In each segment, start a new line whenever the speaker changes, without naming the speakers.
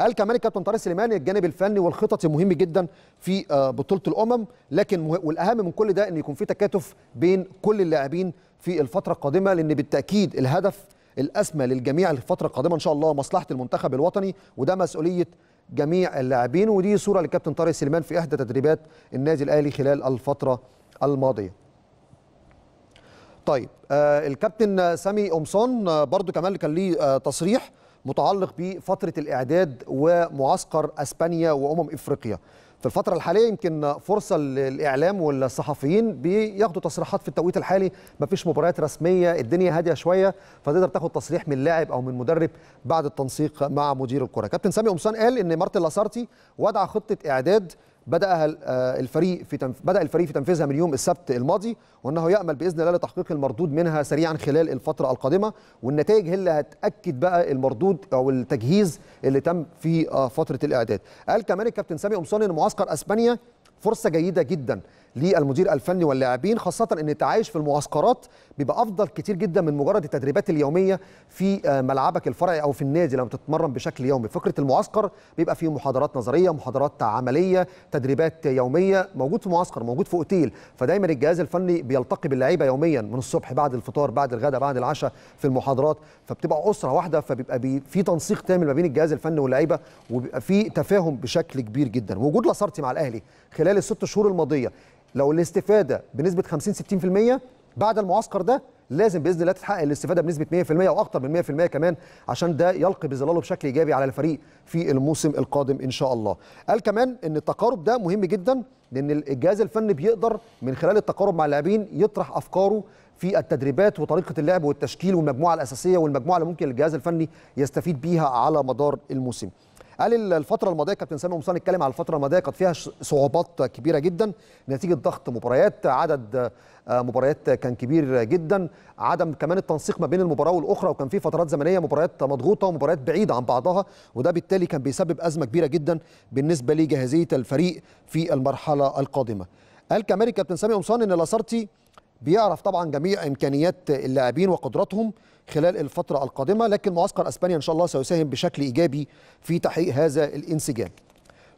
قال كمان الكابتن طارق سليمان الجانب الفني والخططي مهم جدا في آه، بطوله الامم لكن والاهم من كل ده ان يكون في تكاتف بين كل اللاعبين في الفتره القادمه لان بالتاكيد الهدف الاسمى للجميع الفتره القادمه ان شاء الله مصلحه المنتخب الوطني وده مسؤوليه جميع اللاعبين ودي صوره للكابتن طارق سليمان في احدى تدريبات النادي الاهلي خلال الفتره الماضيه. طيب آه الكابتن سامي قمصان آه برضو كمان كان ليه آه تصريح متعلق بفترة الإعداد ومعسكر أسبانيا وأمم إفريقيا في الفترة الحالية يمكن فرصة للإعلام والصحفيين بياخدوا تصريحات في التوقيت الحالي مفيش مباريات رسمية الدنيا هادية شوية فتقدر تاخد تصريح من لاعب أو من مدرب بعد التنسيق مع مدير الكرة كابتن سامي قمصان قال إن مارتن لاسارتي وضع خطة إعداد بدأ آه، الفريق في تنف... بدأ الفريق في تنفيذها من يوم السبت الماضي وأنه يأمل بإذن الله لتحقيق المردود منها سريعا خلال الفترة القادمة والنتائج هي اللي هتأكد بقى المردود أو التجهيز اللي تم في آه، فترة الإعداد قال كمان الكابتن سامي قمصان أن معسكر أسبانيا فرصة جيدة جدا للمدير الفني واللاعبين خاصة أن التعايش في المعسكرات بيبقى أفضل كتير جدا من مجرد التدريبات اليومية في آه، ملعبك الفرعي أو في النادي لما تتمرن بشكل يومي فكرة المعسكر بيبقى فيه محاضرات نظرية محاضرات عملية تدريبات يومية موجود في معسكر موجود في أوتيل فدايما الجهاز الفني بيلتقي باللعيبة يوميا من الصبح بعد الفطار بعد الغداء بعد العشاء في المحاضرات فبتبقى أسرة واحدة فبيبقى في تنسيق تامل ما بين الجهاز الفني واللعيبة وبيبقى في تفاهم بشكل كبير جدا وجود لاسارتي مع الأهلي خلال الست شهور الماضية لو الاستفاده بنسبه 50 60% بعد المعسكر ده لازم باذن الله تتحقق الاستفاده بنسبه 100% او اكتر من 100% كمان عشان ده يلقي بظلاله بشكل ايجابي على الفريق في الموسم القادم ان شاء الله. قال كمان ان التقارب ده مهم جدا لان الجهاز الفني بيقدر من خلال التقارب مع اللاعبين يطرح افكاره في التدريبات وطريقه اللعب والتشكيل والمجموعه الاساسيه والمجموعه اللي ممكن الجهاز الفني يستفيد بيها على مدار الموسم. قال الفتره الماضيه كابتن سامي قمصان اتكلم على الفتره الماضيه كانت فيها صعوبات كبيره جدا نتيجه ضغط مباريات عدد آه، مباريات كان كبير جدا عدم كمان التنسيق ما بين المباراه والاخرى وكان في فترات زمنيه مباريات مضغوطه ومباريات بعيده عن بعضها وده بالتالي كان بيسبب ازمه كبيره جدا بالنسبه لجاهزيه الفريق في المرحله القادمه قال كمان كابتن سامي قمصان ان لاسارتي بيعرف طبعا جميع امكانيات اللاعبين وقدراتهم خلال الفتره القادمه لكن معسكر اسبانيا ان شاء الله سيساهم بشكل ايجابي في تحقيق هذا الانسجام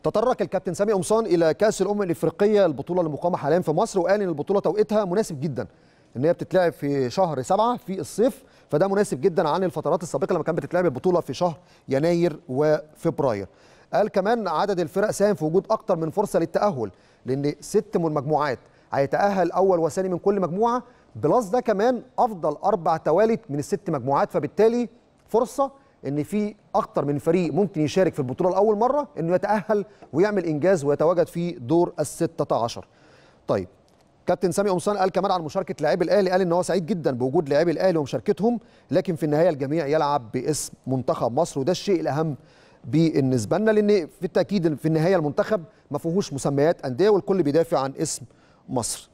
تطرق الكابتن سامي قمصان الى كاس الامم الافريقيه البطوله المقامه حاليا في مصر وقال ان البطوله توقيتها مناسب جدا ان هي بتتلعب في شهر سبعة في الصيف فده مناسب جدا عن الفترات السابقه لما كانت بتتلعب البطوله في شهر يناير وفبراير قال كمان عدد الفرق ساهم في وجود اكتر من فرصه للتاهل لان ست من المجموعات هيتاهل اول وثاني من كل مجموعه بلس ده كمان افضل اربع توالت من الست مجموعات فبالتالي فرصه ان في اكتر من فريق ممكن يشارك في البطوله لاول مره انه يتاهل ويعمل انجاز ويتواجد في دور ال 16 طيب كابتن سامي قمصان قال كمان عن مشاركه لاعبي الاهلي قال ان هو سعيد جدا بوجود لاعبي الاهلي ومشاركتهم لكن في النهايه الجميع يلعب باسم منتخب مصر وده الشيء الاهم بالنسبه لنا لان في التاكيد في النهايه المنتخب ما فيهوش مسميات انديه والكل بيدافع عن اسم مصر